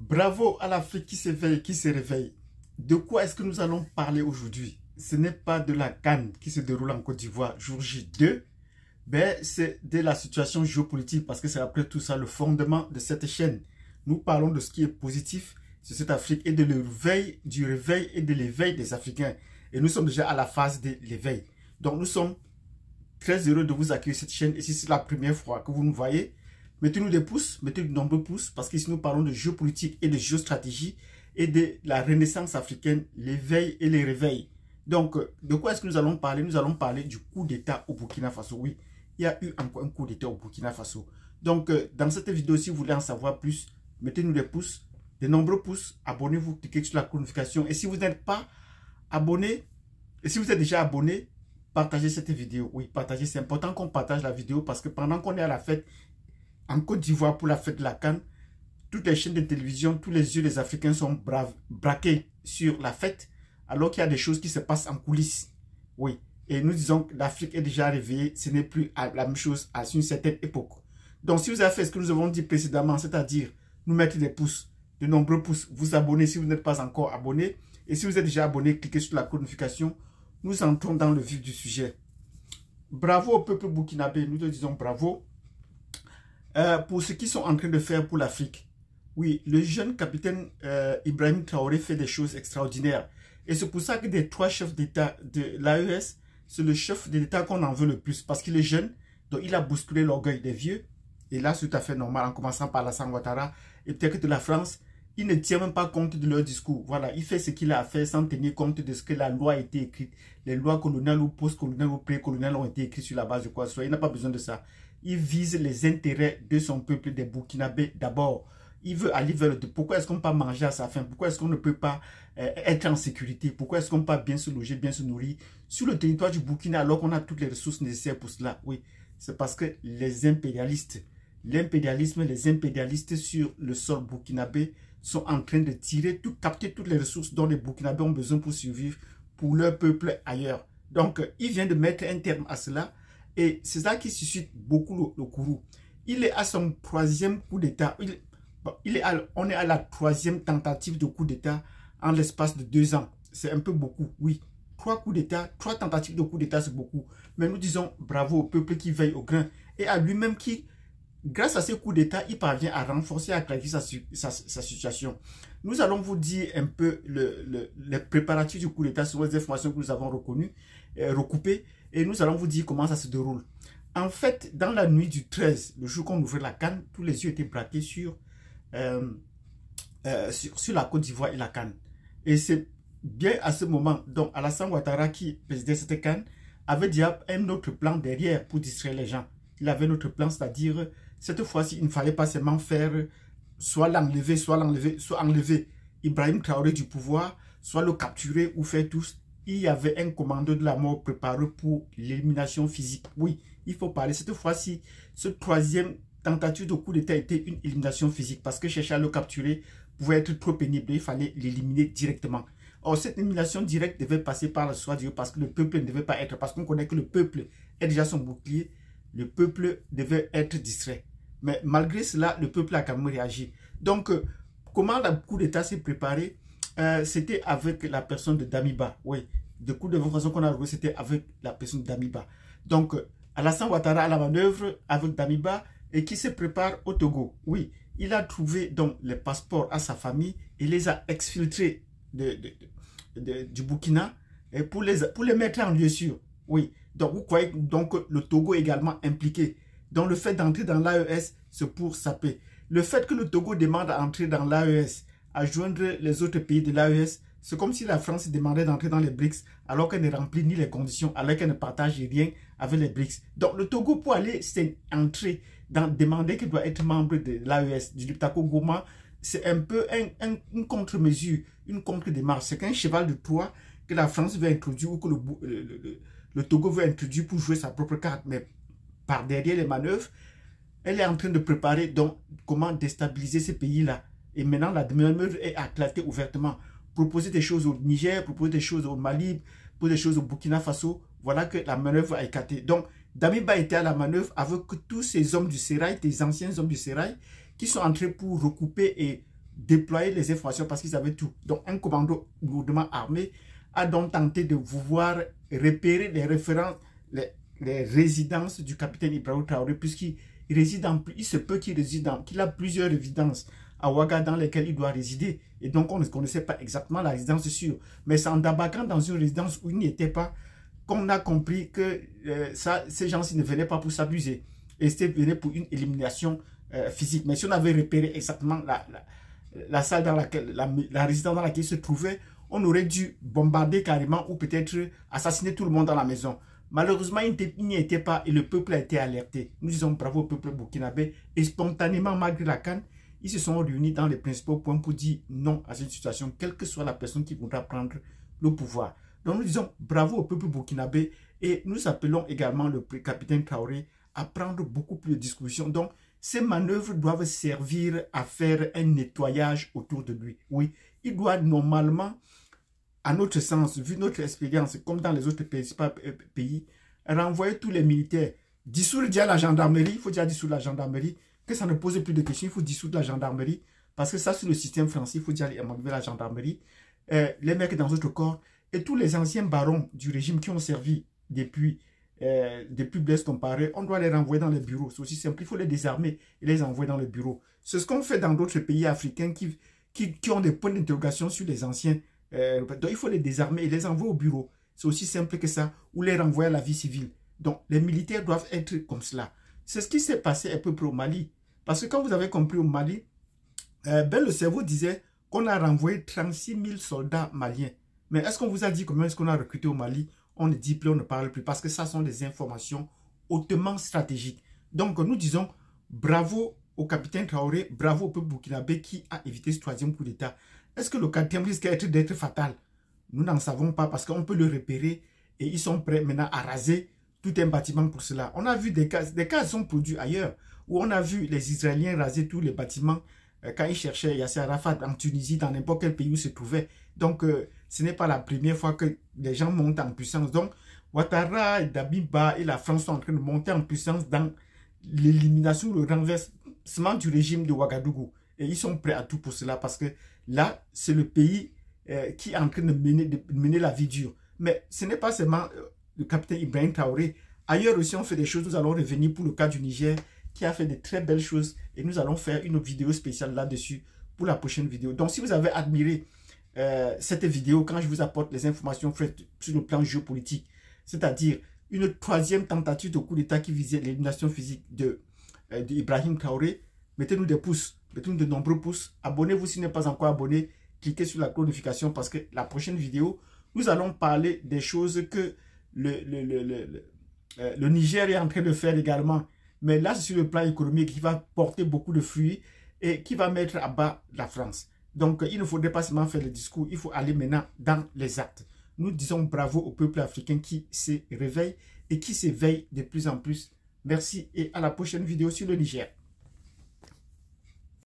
Bravo à l'Afrique qui s'éveille, qui se réveille. De quoi est-ce que nous allons parler aujourd'hui Ce n'est pas de la canne qui se déroule en Côte d'Ivoire jour J2, mais c'est de la situation géopolitique parce que c'est après tout ça le fondement de cette chaîne. Nous parlons de ce qui est positif sur cette Afrique et de l'éveil, du réveil et de l'éveil des Africains. Et nous sommes déjà à la phase de l'éveil. Donc nous sommes très heureux de vous accueillir cette chaîne. Et si c'est la première fois que vous nous voyez, Mettez-nous des pouces, mettez de nombreux pouces, parce que qu'ici nous parlons de géopolitique et de géostratégie et de la renaissance africaine, l'éveil et les réveils. Donc, euh, de quoi est-ce que nous allons parler Nous allons parler du coup d'État au Burkina Faso. Oui, il y a eu encore un coup d'État au Burkina Faso. Donc, euh, dans cette vidéo, si vous voulez en savoir plus, mettez-nous des pouces, de nombreux pouces, abonnez-vous, cliquez sur la notification. Et si vous n'êtes pas abonné, et si vous êtes déjà abonné, partagez cette vidéo. Oui, partagez. C'est important qu'on partage la vidéo parce que pendant qu'on est à la fête, en Côte d'Ivoire pour la fête de la Cannes, toutes les chaînes de télévision, tous les yeux des Africains sont braqués sur la fête, alors qu'il y a des choses qui se passent en coulisses. Oui. Et nous disons que l'Afrique est déjà réveillée, ce n'est plus la même chose à une certaine époque. Donc, si vous avez fait ce que nous avons dit précédemment, c'est-à-dire nous mettre des pouces, de nombreux pouces, vous abonner si vous n'êtes pas encore abonné, et si vous êtes déjà abonné, cliquez sur la notification. Nous entrons dans le vif du sujet. Bravo au peuple burkinabé, nous te disons bravo. Euh, pour ce qu'ils sont en train de faire pour l'Afrique. Oui, le jeune capitaine euh, Ibrahim Traoré fait des choses extraordinaires. Et c'est pour ça que des trois chefs d'État de l'AES, c'est le chef d'État qu'on en veut le plus. Parce qu'il est jeune, donc il a bousculé l'orgueil des vieux. Et là, c'est tout à fait normal, en commençant par la sanguattara. et peut-être de la France. Il ne tient même pas compte de leur discours. Voilà, il fait ce qu'il a à faire sans tenir compte de ce que la loi a été écrite. Les lois coloniales ou post-coloniales ou pré-coloniales ont été écrites sur la base de quoi soit. Il n'a pas besoin de ça. Il vise les intérêts de son peuple, des Burkinabés d'abord. Il veut aller vers le... Pourquoi est-ce qu'on ne peut pas manger à sa faim Pourquoi est-ce qu'on ne peut pas euh, être en sécurité Pourquoi est-ce qu'on ne peut pas bien se loger, bien se nourrir sur le territoire du Burkina alors qu'on a toutes les ressources nécessaires pour cela Oui, c'est parce que les impérialistes, l'impérialisme, les impérialistes sur le sol burkinabé sont en train de tirer, tout, capter toutes les ressources dont les burkinabés ont besoin pour survivre, pour leur peuple ailleurs. Donc, il vient de mettre un terme à cela et c'est ça qui suscite beaucoup le, courroux. Il est à son troisième coup d'État. Il, est on est à la troisième tentative de coup d'État en l'espace de deux ans. C'est un peu beaucoup, oui. Trois coups d'État, trois tentatives de coup d'État, c'est beaucoup. Mais nous disons bravo au peuple qui veille au grain et à lui-même qui, grâce à ces coups d'État, il parvient à renforcer, à clarifier sa, situation. Nous allons vous dire un peu le, les préparatifs du coup d'État sur les informations que nous avons reconnues, euh, recoupées, et nous allons vous dire comment ça se déroule. En fait, dans la nuit du 13, le jour qu'on ouvrait la canne, tous les yeux étaient braqués euh, euh, sur, sur, la Côte d'Ivoire et la canne. Et c'est bien à ce moment, donc Alassane Ouattara, qui présidait cette canne, avait déjà un autre plan derrière pour distraire les gens. Il avait un autre plan, c'est-à-dire, cette fois-ci, il ne fallait pas seulement faire soit l'enlever, soit l'enlever, soit enlever Ibrahim Traoré du pouvoir, soit le capturer ou faire tous il y avait un commando de la mort préparé pour l'élimination physique. Oui, il faut parler. Cette fois-ci, ce troisième tentative de coup d'État était une élimination physique parce que chercher à le capturer pouvait être trop pénible. Il fallait l'éliminer directement. Or, cette élimination directe devait passer par le soi Dieu parce que le peuple ne devait pas être, parce qu'on connaît que le peuple est déjà son bouclier, le peuple devait être distrait. Mais malgré cela, le peuple a quand même réagi. Donc, euh, comment le coup d'État s'est préparé euh, c'était avec la personne de Damiba. Oui, de coup de façon qu'on a trouvé, c'était avec la personne de Damiba. Donc, Alassane Ouattara à la manœuvre avec Damiba et qui se prépare au Togo. Oui, il a trouvé donc les passeports à sa famille et les a exfiltrés de, du Burkina et pour, les, pour les mettre en lieu sûr. Oui, donc vous croyez donc le Togo est également impliqué. Donc le fait d'entrer dans l'AES, c'est pour saper. Le fait que le Togo demande à entrer dans l'AES, à joindre les autres pays de l'AES. C'est comme si la France demandait d'entrer dans les BRICS alors qu'elle ne remplit ni les conditions, alors qu'elle ne partage rien avec les BRICS. Donc le Togo, pour aller entrer, dans, demander qu'il doit être membre de l'AES, du Liptako Goma, c'est un peu une contre-mesure, une contre-démarche. C'est qu'un cheval de Troie que la France veut introduire ou que le, le, Togo veut introduire pour jouer sa propre carte. Mais par derrière les manœuvres, elle est en train de préparer donc comment déstabiliser ces pays-là. Et maintenant, la manœuvre est éclatée ouvertement. Proposer des choses au Niger, proposer des choses au Mali, proposer des choses au Burkina Faso, voilà que la manœuvre a éclaté. Donc, Damiba était à la manœuvre avec tous ces hommes du Sérail, des anciens hommes du Sérail, qui sont entrés pour recouper et déployer les informations parce qu'ils avaient tout. Donc, un commando lourdement armé a donc tenté de vouloir repérer les références, les, résidences du capitaine Ibrahim Traoré, puisqu'il réside en, il se peut qu'il réside qu'il a plusieurs évidences à Ouaga dans lequel il doit résider. Et donc, on ne connaissait pas exactement la résidence sûr. Mais c'est en dans une résidence où il n'y était pas qu'on a compris que euh, ça, ces gens-ci ne venaient pas pour s'abuser. Et c'était pour une élimination euh, physique. Mais si on avait repéré exactement la, la, salle dans laquelle, la, la résidence dans laquelle il se trouvait, on aurait dû bombarder carrément ou peut-être assassiner tout le monde dans la maison. Malheureusement, il n'y était pas et le peuple a été alerté. Nous disons bravo au peuple burkinabé et spontanément, malgré la canne, ils se sont réunis dans les principaux points pour dire non à cette situation, quelle que soit la personne qui voudra prendre le pouvoir. Donc nous disons bravo au peuple burkinabé et nous appelons également le capitaine Traoré à prendre beaucoup plus de discussions. Donc ces manœuvres doivent servir à faire un nettoyage autour de lui. Oui, il doit normalement, à notre sens, vu notre expérience, comme dans les autres pays, euh, pays renvoyer tous les militaires, dissoudre déjà la gendarmerie, il faut déjà dissoudre la gendarmerie, que ça ne pose plus de questions. Il faut dissoudre la gendarmerie. Parce que ça, c'est le système français. Il faut dire à la gendarmerie. Euh, les mecs dans notre corps. Et tous les anciens barons du régime qui ont servi depuis, euh, depuis Blaise Compaoré, on doit les renvoyer dans les bureaux. C'est aussi simple. Il faut les désarmer et les envoyer dans les bureaux. C'est ce qu'on fait dans d'autres pays africains qui, qui, ont des points d'interrogation sur les anciens. Euh, donc, il faut les désarmer et les envoyer au bureau. C'est aussi simple que ça. Ou les renvoyer à la vie civile. Donc, les militaires doivent être comme cela. C'est ce qui s'est passé à peu près au Mali. Parce que quand vous avez compris au Mali, euh, ben le cerveau disait qu'on a renvoyé 36 000 soldats maliens. Mais est-ce qu'on vous a dit combien est-ce qu'on a recruté au Mali On ne dit plus, on ne parle plus, parce que ça sont des informations hautement stratégiques. Donc nous disons bravo au capitaine Traoré, bravo au peuple burkinabé qui a évité ce troisième coup d'État. Est-ce que le quatrième risque d'être fatal Nous n'en savons pas parce qu'on peut le repérer et ils sont prêts maintenant à raser tout un bâtiment pour cela. On a vu des cas, des cas sont produits ailleurs où on a vu les Israéliens raser tous les bâtiments euh, quand ils cherchaient Yasser Arafat en Tunisie, dans n'importe quel pays où se trouvait. Donc, euh, ce n'est pas la première fois que les gens montent en puissance. Donc, Ouattara, Dabiba et la France sont en train de monter en puissance dans l'élimination, le renversement du régime de Ouagadougou. Et ils sont prêts à tout pour cela parce que là, c'est le pays euh, qui est en train de mener, de mener la vie dure. Mais ce n'est pas seulement le capitaine Ibrahim Traoré. Ailleurs aussi, on fait des choses. Nous allons revenir pour le cas du Niger qui a fait de très belles choses et nous allons faire une vidéo spéciale là-dessus pour la prochaine vidéo. Donc, si vous avez admiré euh, cette vidéo, quand je vous apporte les informations faites sur le plan géopolitique, c'est-à-dire une troisième tentative de coup d'État qui visait l'élimination physique de, euh, Ibrahim Kauré, mettez-nous des pouces, mettez-nous de nombreux pouces, abonnez-vous si vous n'êtes pas encore abonné, cliquez sur la notification parce que la prochaine vidéo, nous allons parler des choses que le, le, le euh, Niger est en train de faire également mais là, c'est sur le plan économique qui va porter beaucoup de fruits et qui va mettre à bas la France. Donc, il ne faudrait pas seulement faire le discours, il faut aller maintenant dans les actes. Nous disons bravo au peuple africain qui se réveille et qui s'éveille de plus en plus. Merci et à la prochaine vidéo sur le Niger.